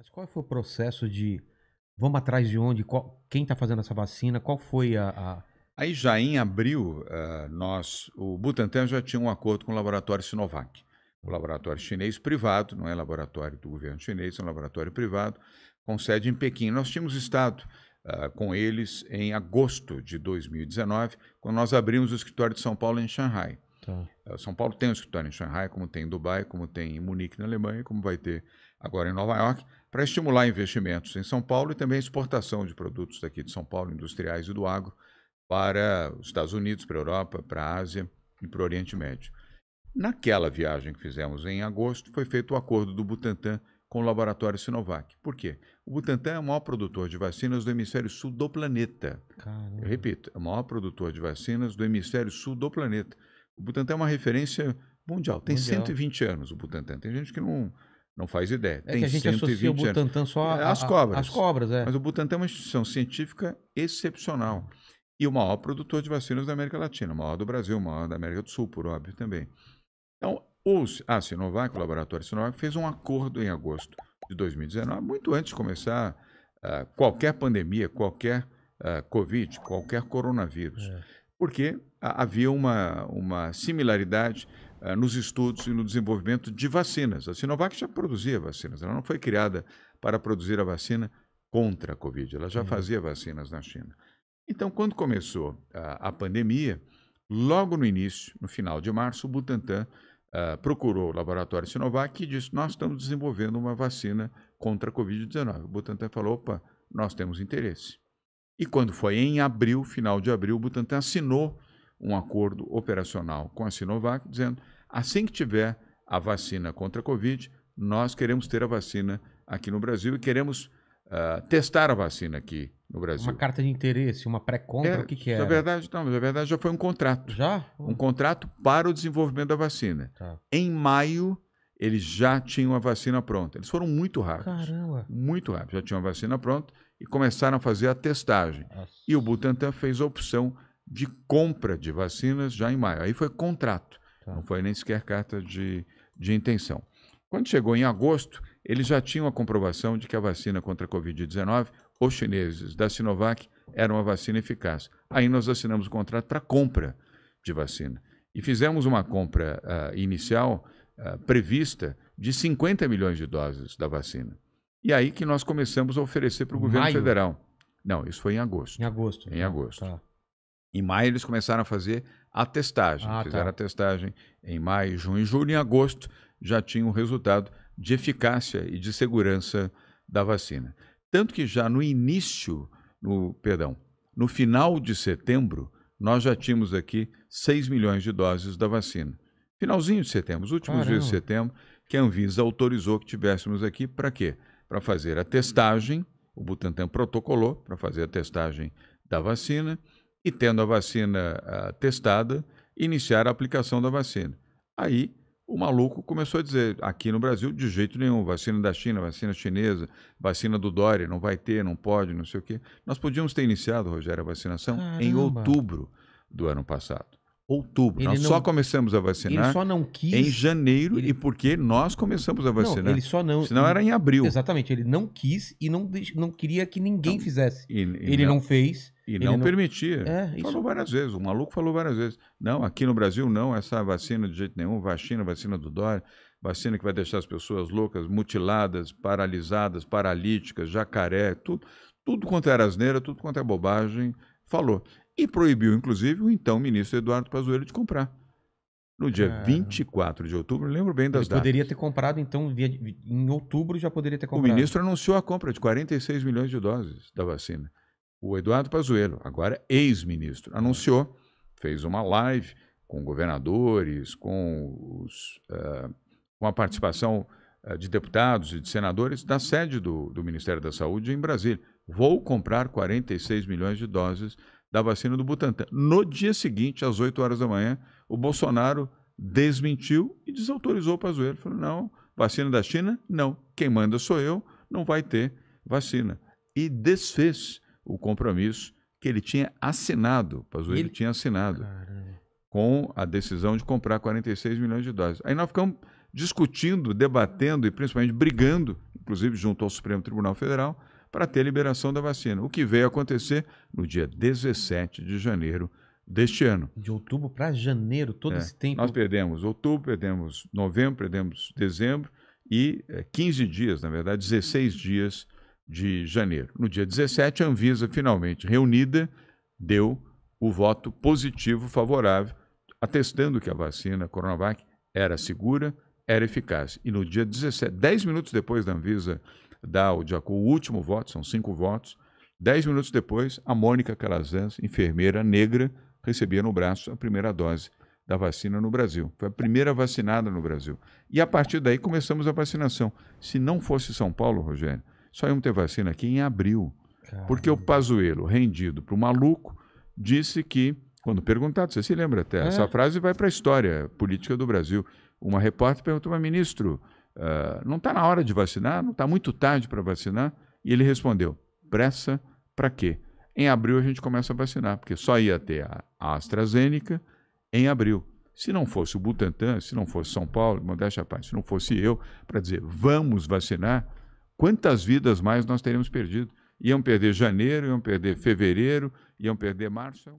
Mas qual foi o processo de vamos atrás de onde, qual, quem está fazendo essa vacina, qual foi a... a... Aí já em abril, uh, nós, o Butantan já tinha um acordo com o laboratório Sinovac, o laboratório chinês privado, não é laboratório do governo chinês, é um laboratório privado, com sede em Pequim. Nós tínhamos estado uh, com eles em agosto de 2019, quando nós abrimos o escritório de São Paulo em Xangai. Tá. São Paulo tem um escritório em Shanghai, como tem em Dubai, como tem em Munique, na Alemanha, como vai ter agora em Nova York, para estimular investimentos em São Paulo e também exportação de produtos daqui de São Paulo, industriais e do agro, para os Estados Unidos, para a Europa, para a Ásia e para o Oriente Médio. Naquela viagem que fizemos em agosto, foi feito o acordo do Butantan com o laboratório Sinovac. Por quê? O Butantan é o maior produtor de vacinas do hemisfério sul do planeta. Caramba. Eu repito, é o maior produtor de vacinas do hemisfério sul do planeta. O Butantan é uma referência mundial. Tem mundial. 120 anos o Butantan. Tem gente que não, não faz ideia. É Tem que a gente 120 associa o Butantan anos. só às é, cobras. As cobras é. Mas o Butantan é uma instituição científica excepcional. E o maior produtor de vacinas da América Latina, o maior do Brasil, o maior da América do Sul, por óbvio também. Então, os, a ah, Sinovac, o laboratório Sinovac, fez um acordo em agosto de 2019, muito antes de começar uh, qualquer pandemia, qualquer uh, Covid, qualquer coronavírus. É porque havia uma, uma similaridade uh, nos estudos e no desenvolvimento de vacinas. A Sinovac já produzia vacinas, ela não foi criada para produzir a vacina contra a Covid, ela já uhum. fazia vacinas na China. Então, quando começou a, eh, a, pandemia, logo no início, no final de março, o Butantan uh, procurou o laboratório Sinovac e disse: Nós estamos desenvolvendo uma vacina contra a Covid-19. O Butantan falou: opa, nós temos interesse. E quando foi em abril, final de abril, o Butantan assinou um acordo operacional com a Sinovac, dizendo: assim que tiver a vacina contra a Covid, nós queremos ter a vacina aqui no Brasil e queremos uh, testar a vacina aqui no Brasil. Uma carta de interesse, uma pré-compra, é, o que, que é? Na é verdade, não, na verdade já foi um contrato. Já? Um contrato para o desenvolvimento da vacina. Tá. Em maio, eles já tinham a vacina pronta. Eles foram muito rápidos. Caramba! Muito rápidos. Já tinham a vacina pronta e começaram a fazer a testagem. E o Butantan fez a opção de compra de vacinas já em maio. Aí foi contrato, tá. não foi nem sequer carta de, de intenção. Quando chegou em agosto, eles já tinham a comprovação de que a vacina contra a Covid-19, os chineses da Sinovac, era uma vacina eficaz. Aí nós assinamos o contrato para compra de vacina. E fizemos uma compra uh, inicial uh, prevista de 50 milhões de doses da vacina. E aí que nós começamos a oferecer para o governo maio? federal. Não, isso foi em agosto. Em agosto. Em né? agosto. Tá. Em maio eles começaram a fazer a testagem. Ah, tá. Fizeram tá. a testagem em maio, junho, julho. Em agosto já tinha um resultado de eficácia e de segurança da vacina. Tanto que já no início, no, perdão, no final de setembro, nós já tínhamos aqui 6 milhões de doses da vacina. Finalzinho de setembro, os últimos Caramba. dias de setembro, que a Anvisa autorizou que tivéssemos aqui para quê? para fazer a testagem, o Butantan protocolou para fazer a testagem da vacina e, tendo a vacina uh, testada, iniciar a aplicação da vacina. Aí o maluco começou a dizer: aqui no Brasil, de jeito nenhum, vacina da China, vacina chinesa, vacina do Dória, não vai ter, não pode, não sei o quê. Nós podíamos ter iniciado, Rogério, a vacinação Caramba. em outubro do ano passado outubro. Ele nós não, só começamos a vacinar. Ele só não quis. Em janeiro, ele, e porque nós começamos a vacinar. Não, ele só não. Senão ele, era em abril. Exatamente, ele não quis e não, não queria que ninguém não, fizesse. E, e ele não, não fez. E não, não, permitia. É, isso... Falou várias vezes, o maluco falou várias vezes. Não, aqui no Brasil não, essa vacina de jeito nenhum, vacina, vacina do Dória, vacina que vai deixar as pessoas loucas, mutiladas, paralisadas, paralíticas, jacaré, tudo, tudo quanto era é asneira, tudo quanto é bobagem falou. E proibiu, inclusive, o então ministro Eduardo Pazuello de comprar. No dia é. 24 de outubro, lembro bem das Ele datas. poderia ter comprado, então, via, em outubro já poderia ter comprado. O ministro anunciou a compra de 46 milhões de doses da vacina. O Eduardo Pazuello, agora ex-ministro, anunciou, fez uma live com governadores, com, os, uh, com a participação eh, de deputados e de senadores da sede do, do Ministério da Saúde em Brasília. Vou comprar 46 milhões de doses da vacina do Butantan. No dia seguinte, às 8 horas da manhã, o Bolsonaro desmentiu e desautorizou o Pazuello. Falou, não, vacina da China, não. Quem manda sou eu, não vai ter vacina. E desfez o compromisso que ele tinha assinado, Pazuello ele... tinha assinado, Caramba. com a decisão de comprar 46 milhões de doses. Aí nós ficamos discutindo, debatendo e principalmente brigando, inclusive junto ao Supremo Tribunal Federal, para ter liberação da vacina, o que veio acontecer no dia 17 de janeiro deste ano. De outubro para janeiro, todo é, esse tempo. Nós perdemos outubro, perdemos novembro, perdemos dezembro e é, 15 dias, na verdade, 16 dias de janeiro. No dia 17, a Anvisa, finalmente reunida, deu o voto positivo favorável, atestando que a vacina Coronavac era segura, era eficaz. E no dia 17, 10 minutos depois da Anvisa dá o, o último voto, são cinco votos. Dez minutos depois, a Mônica Calazans, enfermeira negra, recebia no braço a primeira dose da vacina no Brasil. Foi a primeira vacinada no Brasil. E a partir daí começamos a vacinação. Se não fosse São Paulo, Rogério, só iam ter vacina aqui em abril. Caramba. Porque o Pazuello, rendido para o maluco, disse que, quando perguntado, você se lembra até, é. essa frase vai para a história política do Brasil. Uma repórter perguntou, mas ministro, ah, não está na hora de vacinar, não está muito tarde para vacinar. E ele respondeu: pressa para quê? Em abril a gente começa a vacinar, porque só ia ter a AstraZeneca em abril. Se não fosse o Butantan, se não fosse São Paulo, Modéstia Paz, se não fosse eu, para dizer vamos vacinar, quantas vidas mais nós teríamos perdido? Iam perder janeiro, iam perder fevereiro, iam perder março.